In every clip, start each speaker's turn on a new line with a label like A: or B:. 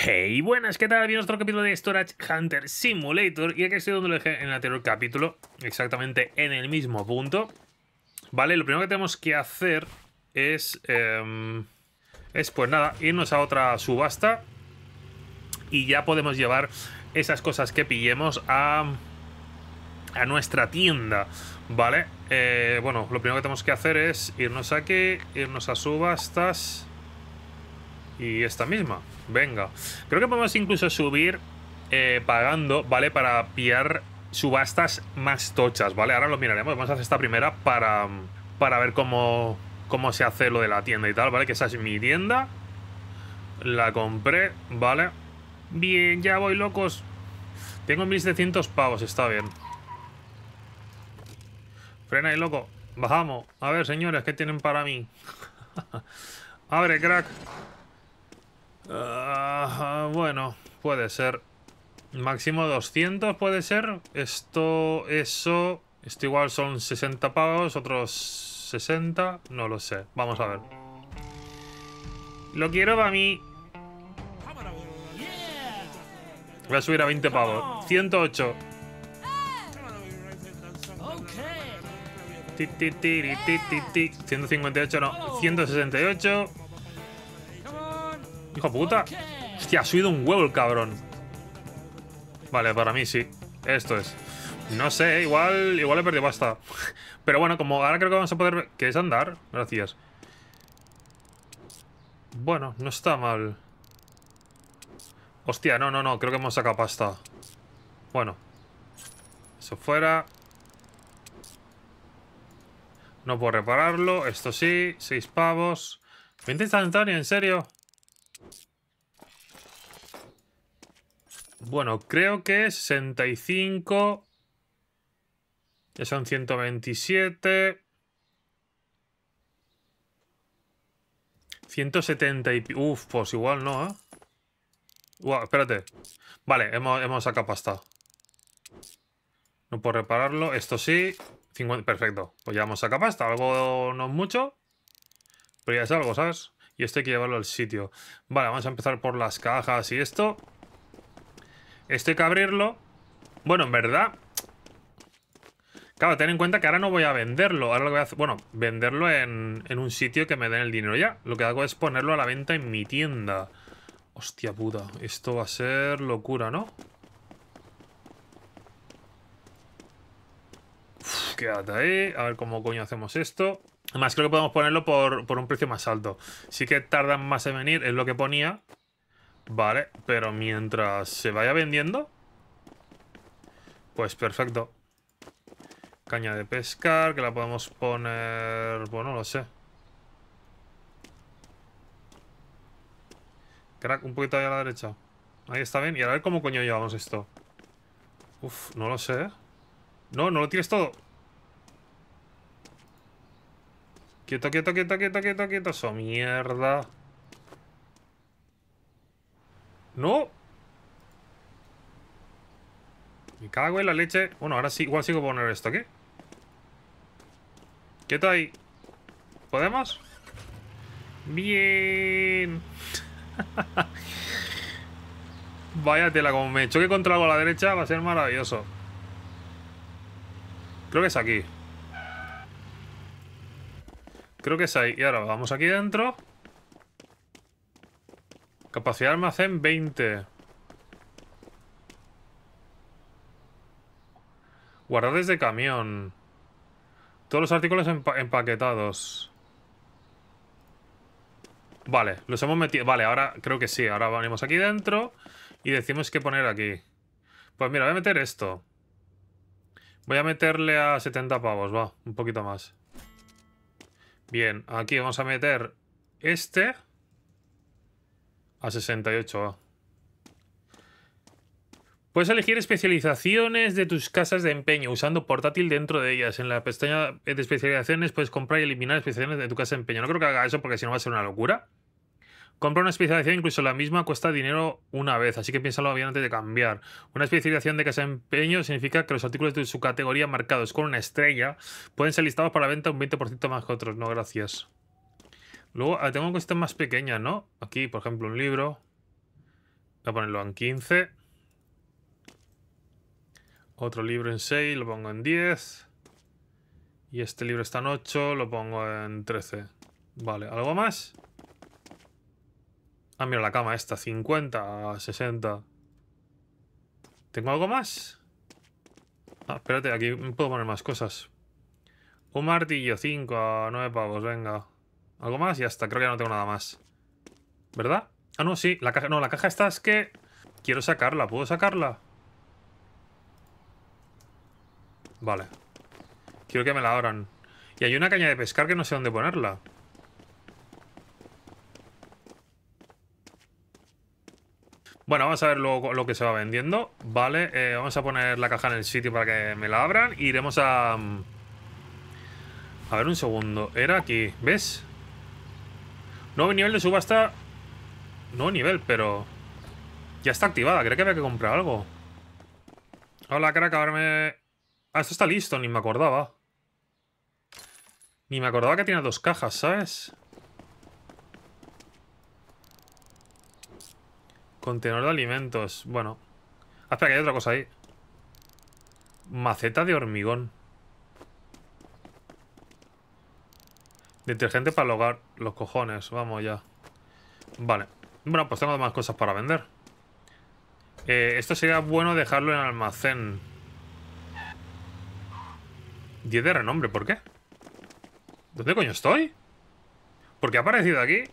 A: Hey, buenas, ¿qué tal? Bienvenidos a otro capítulo de Storage Hunter Simulator. Y aquí estoy donde lo dejé en el anterior capítulo, exactamente en el mismo punto. Vale, lo primero que tenemos que hacer es... Em, es, pues nada, irnos a otra subasta. Y ya podemos llevar esas cosas que pillemos a... A nuestra tienda, ¿vale? Eh, bueno, lo primero que tenemos que hacer es irnos aquí, irnos a subastas y esta misma. Venga. Creo que podemos incluso subir eh, pagando, ¿vale? Para pillar subastas más tochas, ¿vale? Ahora lo miraremos. Vamos a hacer esta primera para, para ver cómo, cómo se hace lo de la tienda y tal, ¿vale? Que esa es mi tienda. La compré, ¿vale? Bien, ya voy, locos. Tengo 1700 pavos, está bien. Frena y loco. Bajamos. A ver, señores, ¿qué tienen para mí? Abre, crack. Ah, bueno, puede ser. Máximo 200 puede ser. Esto, eso... Esto igual son 60 pavos, otros 60... No lo sé. Vamos a ver. Lo quiero para mí. Voy a subir a 20 pavos. 108. 158, no. 168. Hijo puta. Hostia, ha subido un huevo el cabrón. Vale, para mí sí. Esto es. No sé, igual, igual he perdido pasta. Pero bueno, como ahora creo que vamos a poder... ¿Qué es andar? Gracias. Bueno, no está mal. Hostia, no, no, no. Creo que hemos sacado pasta. Bueno. Eso fuera. No puedo repararlo. Esto sí. Seis pavos. ¿20 instantáneo? ¿En serio? Bueno, creo que 65. Ya son 127. 170 y... Uf, pues igual no, ¿eh? espérate. Vale, hemos, hemos sacado pasta. No puedo repararlo. Esto sí. perfecto. Pues ya hemos sacado pasta. Algo no es mucho. Pero ya es algo, ¿sabes? Y esto hay que llevarlo al sitio. Vale, vamos a empezar por las cajas y esto. Esto hay que abrirlo. Bueno, en verdad... Claro, ten en cuenta que ahora no voy a venderlo. Ahora lo voy a hacer... Bueno, venderlo en, un sitio que me den el dinero ya. Lo que hago es ponerlo a la venta en mi tienda. Hostia puta. Esto va a ser locura, ¿no? quédate ahí. A ver cómo coño hacemos esto. Además, creo que podemos ponerlo por, por un precio más alto. Sí que tardan más en venir, es lo que ponía. Vale, pero mientras se vaya vendiendo... Pues perfecto. Caña de pescar, que la podemos poner... Bueno, lo sé. Crack, un poquito ahí a la derecha. Ahí está bien. Y a ver cómo coño llevamos esto. Uf, no lo sé. ¿eh? No, no lo tires todo. Quieto, quieto, quieto, quieto, quieto, quieto. Eso, mierda. ¡No! Me cago en la leche. Bueno, ahora sí, igual sigo poner esto ¿qué? está ahí. ¿Podemos? Bien. Vaya tela, como me choque contra algo a la derecha, va a ser maravilloso. Creo que es aquí. Creo que es ahí. Y ahora vamos aquí dentro. Capacidad de almacén 20. Guardar de camión. Todos los artículos empaquetados. Vale, los hemos metido. Vale, ahora creo que sí. Ahora venimos aquí dentro y decimos qué poner aquí. Pues mira, voy a meter esto. Voy a meterle a 70 pavos, va, un poquito más. Bien, aquí vamos a meter este. A 68A. Puedes elegir especializaciones de tus casas de empeño usando portátil dentro de ellas. En la pestaña de especializaciones puedes comprar y eliminar especializaciones de tu casa de empeño. No creo que haga eso porque si no va a ser una locura. Compra una especialización, incluso la misma cuesta dinero una vez, así que piénsalo bien antes de cambiar. Una especialización de casa de empeño significa que los artículos de su categoría marcados con una estrella pueden ser listados para venta un 20% más que otros. No, gracias. Luego ah, tengo cuestión más pequeña, ¿no? Aquí, por ejemplo, un libro. Voy a ponerlo en 15. Otro libro en 6, lo pongo en 10. Y este libro está en 8, lo pongo en 13. Vale, ¿algo más? Ah, mira la cama esta, 50, 60. ¿Tengo algo más? Ah, espérate, aquí puedo poner más cosas. Un martillo, 5 a 9 pavos, venga. Algo más y está creo que ya no tengo nada más. ¿Verdad? Ah, no, sí, la caja. No, la caja esta es que. Quiero sacarla, ¿puedo sacarla? Vale. Quiero que me la abran. Y hay una caña de pescar que no sé dónde ponerla. Bueno, vamos a ver lo, lo que se va vendiendo. Vale, eh, vamos a poner la caja en el sitio para que me la abran. Y iremos a... Mm, a ver un segundo. Era aquí, ¿ves? Nuevo nivel de subasta. Nuevo nivel, pero... Ya está activada, creo que había que comprar algo. Hola, crack, ahora me... Ah, esto está listo, ni me acordaba. Ni me acordaba que tiene dos cajas, ¿sabes? Contenedor de alimentos. Bueno. Ah, espera, que hay otra cosa ahí. Maceta de hormigón. Detergente inteligente para el hogar. Los cojones, vamos ya. Vale. Bueno, pues tengo más cosas para vender. Eh, esto sería bueno dejarlo en almacén. 10 de renombre, ¿por qué? ¿Dónde coño estoy? ¿Por qué ha aparecido aquí?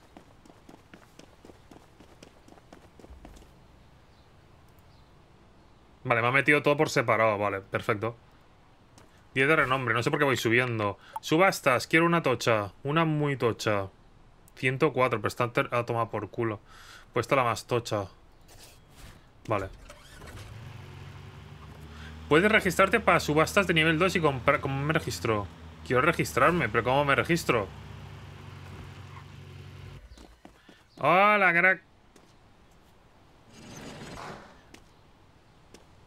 A: Vale, me ha metido todo por separado, vale, perfecto. 10 de renombre, no sé por qué voy subiendo. Subastas, quiero una tocha. Una muy tocha. 104, pero está a tomar por culo. Pues la más tocha. Vale. Puedes registrarte para subastas de nivel 2 y comprar... ¿Cómo me registro? Quiero registrarme, pero ¿cómo me registro? Hola, crack.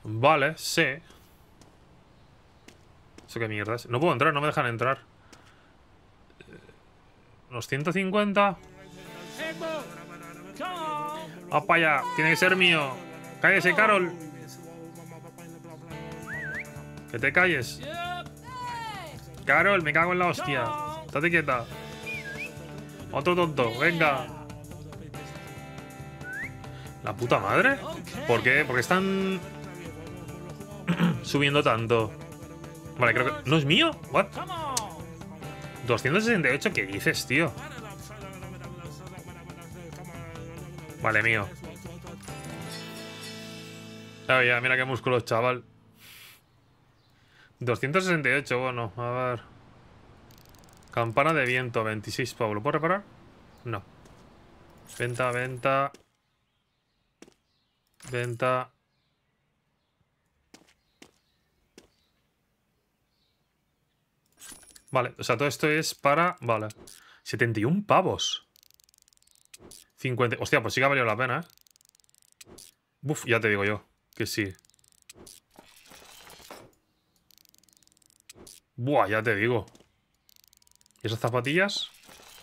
A: Vale, sí. ¿Eso qué mierda es? No puedo entrar, no me dejan entrar. Eh, los 150. ¡Ah, para allá! Tiene que ser mío. ¡Cállese, Carol! ¡Que te calles! ¡Carol, me cago en la hostia! ¡Estate quieta! ¡Otro tonto! ¡Venga! ¿La puta madre? ¿Por qué? ¿Por qué están subiendo tanto? Vale, creo que... ¿No es mío? ¿What? 268, ¿qué dices, tío? Vale, mío. ya, mira qué músculo, chaval. 268, bueno, a ver. Campana de viento, 26 Pablo. ¿Lo puedo reparar? No. Venta, venta. Venta. Vale, o sea, todo esto es para... Vale. 71 pavos. 50... Hostia, pues sí que ha valido la pena, ¿eh? Uf, ya te digo yo que sí. Buah, ya te digo. ¿Y esas zapatillas?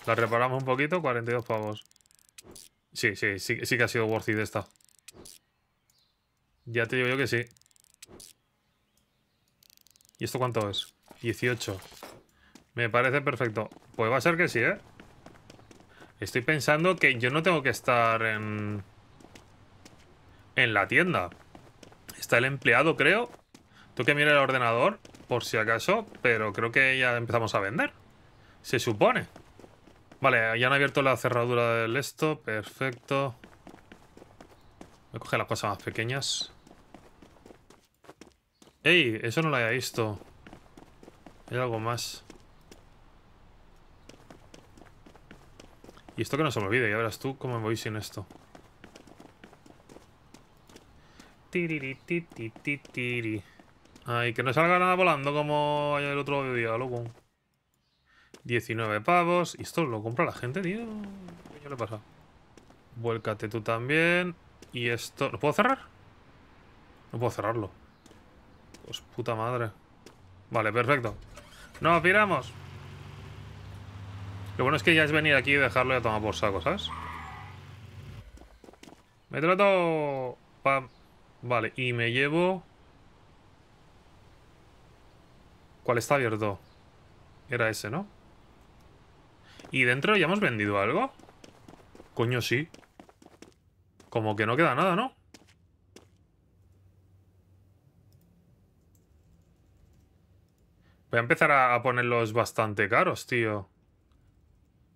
A: Las reparamos un poquito, 42 pavos. Sí, sí, sí, sí que ha sido worth it esta. Ya te digo yo que sí. ¿Y esto cuánto es? 18. Me parece perfecto. Pues va a ser que sí, ¿eh? Estoy pensando que yo no tengo que estar en... En la tienda. Está el empleado, creo. Tengo que mirar el ordenador, por si acaso. Pero creo que ya empezamos a vender. Se supone. Vale, ya han abierto la cerradura del esto. Perfecto. Voy a coger las cosas más pequeñas. ¡Ey! Eso no lo había visto. Hay algo más. Y esto que no se me olvide, ya verás tú cómo me voy sin esto. Ay, que no salga nada volando como el otro día, loco. 19 pavos. ¿Y esto lo compra la gente, tío? ¿Qué le pasa? Vuélcate tú también. Y esto... ¿Lo puedo cerrar? No puedo cerrarlo. Pues puta madre. Vale, perfecto. ¡Nos piramos! Lo bueno es que ya es venir aquí y dejarlo y a tomar por saco, ¿sabes? Me trato... Vale, y me llevo... ¿Cuál está abierto? Era ese, ¿no? ¿Y dentro ya hemos vendido algo? Coño, sí. Como que no queda nada, ¿no? Voy a empezar a ponerlos bastante caros, tío.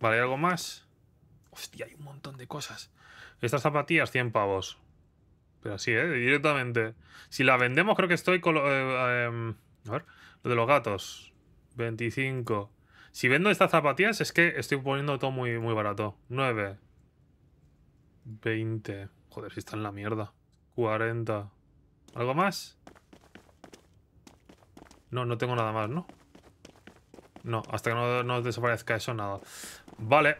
A: Vale, ¿hay algo más? Hostia, hay un montón de cosas. Estas zapatillas, 100 pavos. Pero así, ¿eh? Directamente. Si la vendemos, creo que estoy con... Lo, eh, eh, a ver, lo de los gatos. 25. Si vendo estas zapatillas, es que estoy poniendo todo muy, muy barato. 9. 20. Joder, si está en la mierda. 40. ¿Algo más? No, no tengo nada más, ¿no? No, hasta que no nos desaparezca eso, nada. Vale.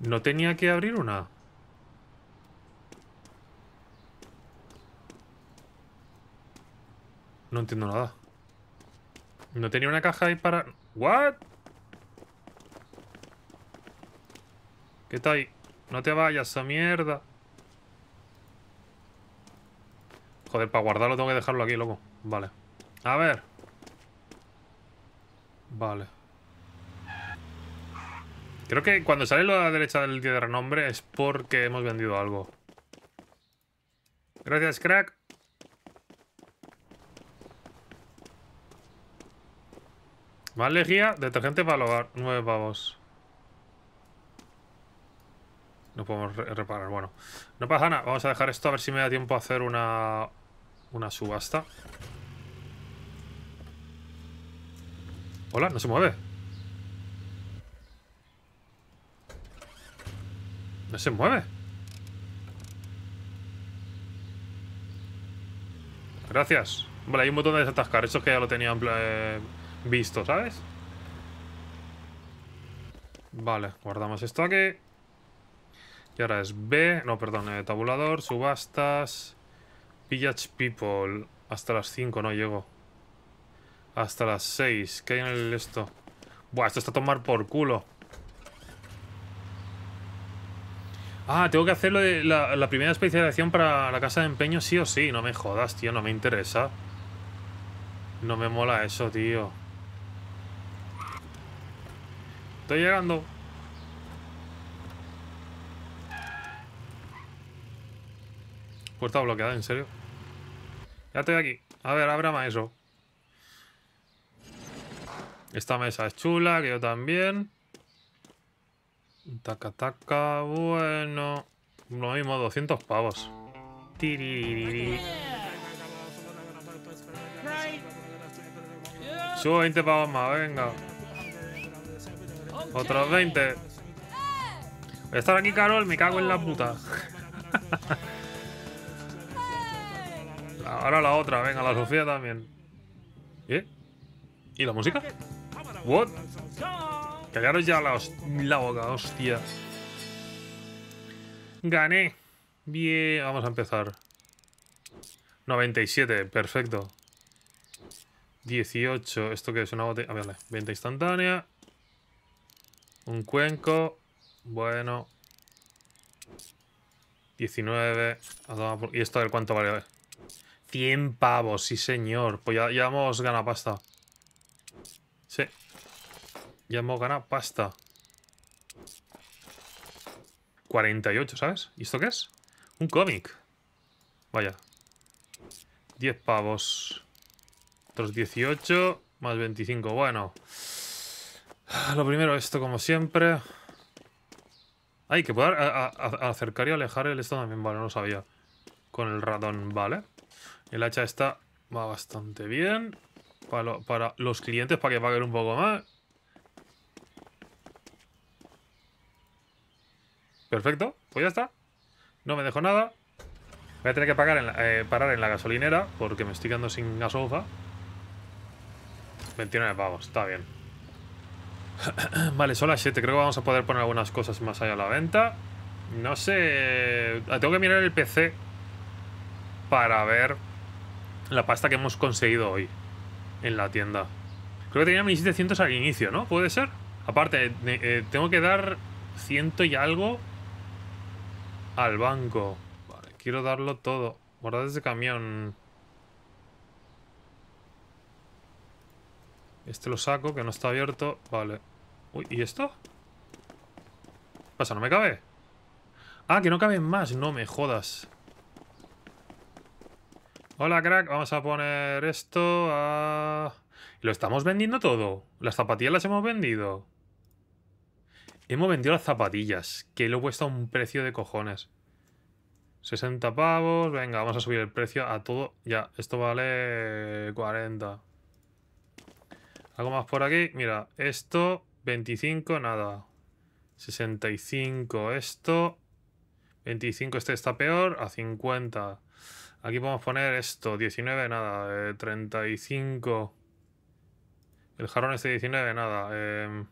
A: ¿No tenía que abrir una? No entiendo nada. ¿No tenía una caja ahí para...? ¿What? ¿Qué está ahí? No te vayas a mierda. Joder, para guardarlo tengo que dejarlo aquí, loco. Vale. A ver. Vale. Creo que cuando sale lo la derecha del día de renombre es porque hemos vendido algo. Gracias, crack. Más lejía, detergente para el hogar, Nueve pavos. No podemos reparar, bueno. No pasa nada, vamos a dejar esto a ver si me da tiempo a hacer una, una subasta. Hola, no se mueve. No se mueve. Gracias. Vale, hay un botón de desatascar. Eso es que ya lo tenían eh, visto, ¿sabes? Vale, guardamos esto aquí. Y ahora es B... No, perdón. Eh, tabulador, subastas... Village People. Hasta las 5 no llego. Hasta las 6. ¿Qué hay en esto? Buah, esto está a tomar por culo. Ah, tengo que hacer la, la, primera especialización para la casa de empeño sí o sí. No me jodas, tío. No me interesa. No me mola eso, tío. Estoy llegando. Puerta bloqueada, en serio. Ya estoy aquí. A ver, más eso. Esta mesa es chula, que yo también. Taca, taca, bueno. Lo mismo, 200 pavos. Subo 20 pavos más, venga. Otros 20. Voy a estar aquí, Carol, me cago en la puta. Ahora la otra, venga, la Sofía también. ¿Y la música? What? Callaros ya la, la boca, hostia. Gané. Bien, vamos a empezar. 97, perfecto. 18, ¿esto que es? Una botella... A ah, ver, venta instantánea. Un cuenco. Bueno. 19. ¿Y esto a ver cuánto vale? 100 pavos, sí señor. Pues ya, ya hemos ganado pasta. Sí. Ya hemos ganado pasta. 48, ¿sabes? ¿Y esto qué es? Un cómic. Vaya. 10 pavos. Otros 18. Más 25. Bueno. Lo primero, esto como siempre. Hay que poder acercar y alejar el esto también. Vale, no sabía. Con el ratón, vale. El hacha está va bastante bien. Para, para los clientes, para que paguen un poco más. Perfecto, pues ya está. No me dejo nada. Voy a tener que pagar en eh, parar en la gasolinera porque me estoy quedando sin gasofa. 29 pavos, está bien. vale, son las 7. Creo que vamos a poder poner algunas cosas más allá a la venta. No sé... Ah, tengo que mirar el PC para ver la pasta que hemos conseguido hoy en la tienda. Creo que tenía 1700 al inicio, ¿no? ¿Puede ser? Aparte, eh, eh, tengo que dar ciento y algo al banco. Vale, quiero darlo todo. Guardad ese camión. Este lo saco, que no está abierto. Vale. Uy, ¿y esto? ¿Qué pasa? ¿No me cabe? Ah, que no caben más. No me jodas. Hola, crack. Vamos a poner esto a... Lo estamos vendiendo todo. Las zapatillas las hemos vendido. Hemos vendido las zapatillas, que lo cuesta un precio de cojones. 60 pavos, venga, vamos a subir el precio a todo. Ya, esto vale 40. Algo más por aquí, mira, esto 25, nada. 65 esto. 25 este está peor, a 50. Aquí podemos poner esto, 19, nada. 35. Eh, el jarrón este 19, nada. Eh,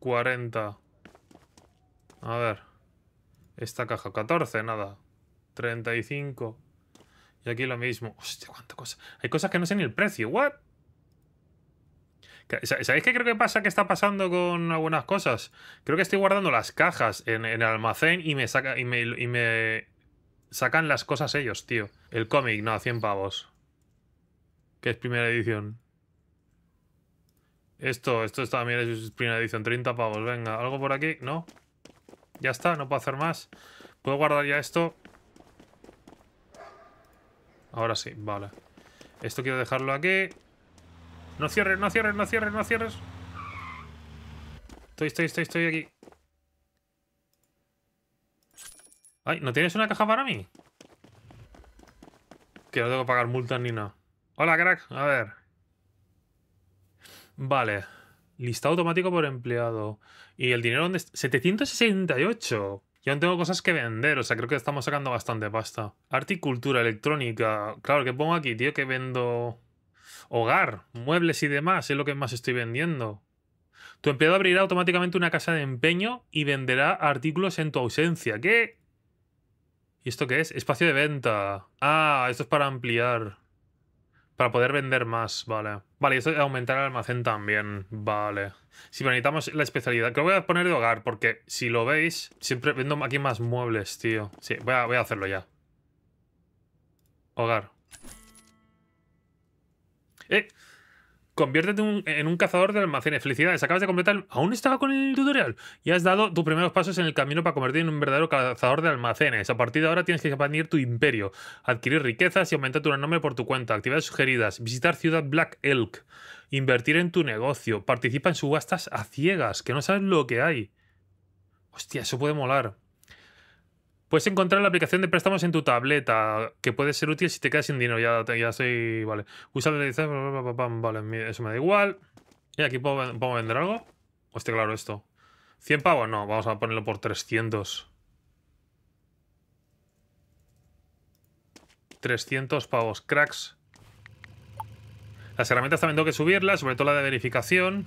A: 40. A ver. Esta caja, 14, nada. 35. Y aquí lo mismo. Hostia, cuánta cosa. Hay cosas que no sé ni el precio. ¿What? ¿Sabéis qué creo que pasa? qué está pasando con algunas cosas? Creo que estoy guardando las cajas en, el almacén y me, saca, y, me, y me sacan las cosas ellos, tío. El cómic, no, 100 pavos. Que es primera edición. Esto, esto también es primera edición, 30 pavos, venga. ¿Algo por aquí? No. Ya está, no puedo hacer más. ¿Puedo guardar ya esto? Ahora sí, vale. Esto quiero dejarlo aquí. No cierres, no cierres, no cierres, no cierres. Estoy, estoy, estoy, estoy aquí. Ay, ¿no tienes una caja para mí? Que no tengo que pagar multas ni nada. Hola, crack. A ver. Vale. Listado automático por empleado. ¿Y el dinero dónde? 768. Yo no tengo cosas que vender, o sea, creo que estamos sacando bastante pasta. Articultura electrónica. Claro, que pongo aquí, tío? Que vendo hogar, muebles y demás, es lo que más estoy vendiendo. Tu empleado abrirá automáticamente una casa de empeño y venderá artículos en tu ausencia. ¿Qué? ¿Y esto qué es? Espacio de venta. Ah, esto es para ampliar. Para poder vender más, vale. Vale, y esto de aumentar el almacén también, vale. Si necesitamos la especialidad, Creo que voy a poner de hogar, porque si lo veis, siempre vendo aquí más muebles, tío. Sí, voy a, voy a hacerlo ya. Hogar. ¡Eh! Conviértete en un cazador de almacenes. Felicidades, acabas de completar. Aún estaba con el tutorial. Y has dado tus primeros pasos en el camino para convertirte en un verdadero cazador de almacenes. A partir de ahora tienes que expandir tu imperio, adquirir riquezas y aumentar tu renombre por tu cuenta. Actividades sugeridas: visitar Ciudad Black Elk, invertir en tu negocio, participa en subastas a ciegas, que no sabes lo que hay. Hostia, eso puede molar. Puedes encontrar la aplicación de préstamos en tu tableta, que puede ser útil si te quedas sin dinero. Ya, ya Vale. Usa Vale, eso me da igual. Y aquí puedo, vender algo. esté claro, esto. ¿100 pavos? No, vamos a ponerlo por 300. 300 pavos. Cracks. Las herramientas también tengo que subirlas, sobre todo la de verificación.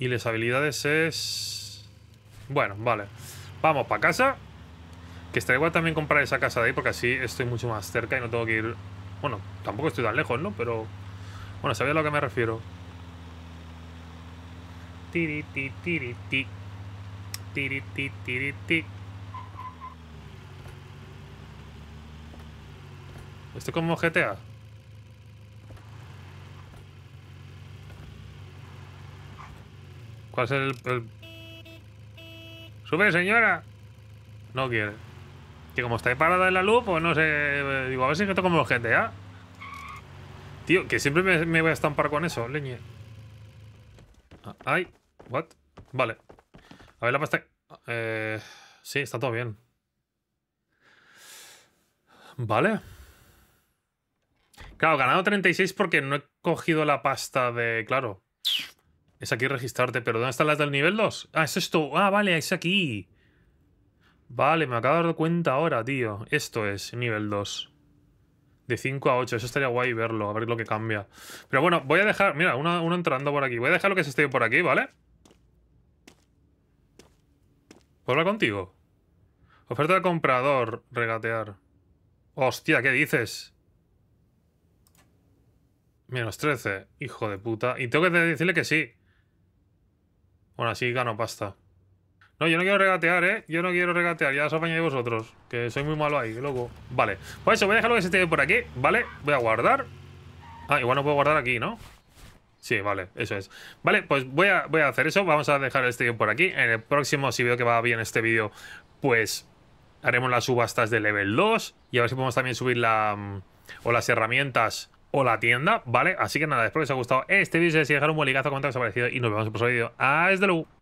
A: Y las habilidades es... Bueno, vale. Vamos para casa. Que estaría igual también comprar esa casa de ahí porque así estoy mucho más cerca y no tengo que ir... Bueno, tampoco estoy tan lejos, ¿no? Pero... Bueno, sabía a lo que me refiero. Tiri, tiri, tiri. tiri, ¿Esto como GTA? ¿Cuál es el, el ¡Sube, señora! No quiere. Que como está parada en la luz, pues no sé... Eh, digo, a ver si toco como el GTA. Tío, que siempre me, voy a estampar con eso, leñe. Ay, what? Vale. A ver la pasta... Eh, sí, está todo bien. Vale. Claro, ganado 36 porque no he cogido la pasta de... Claro. Es aquí registrarte, pero ¿dónde están las del nivel 2? Ah, es esto. Ah, vale, es aquí. Vale, me acabo de dar cuenta ahora, tío. Esto es nivel 2. De 5 a 8, eso estaría guay verlo, a ver lo que cambia. Pero bueno, voy a dejar... Mira, uno, entrando por aquí. Voy a dejar lo que se esté por aquí, ¿vale? ¿Puedo hablar contigo? Oferta de comprador, regatear. Hostia, ¿qué dices? Menos 13, hijo de puta. Y tengo que decirle que sí. Bueno, así gano pasta. No, yo no quiero regatear, ¿eh? Yo no quiero regatear, ya os apañáis vosotros. Que soy muy malo ahí, loco. Vale, pues eso, voy a dejarlo que se por aquí, ¿vale? Voy a guardar. Ah, igual no puedo guardar aquí, ¿no? Sí, vale, eso es. Vale, pues voy a, voy a hacer eso. Vamos a dejar este bien por aquí. En el próximo, si veo que va bien este vídeo, pues haremos las subastas de level 2. Y a ver si podemos también subir la... Mm, o las herramientas o la tienda, ¿vale? Así que nada, espero que os haya gustado este vídeo. Si dejar un buen ligazo, comentario os ha parecido y nos vemos en el próximo vídeo. ¡Hasta luego!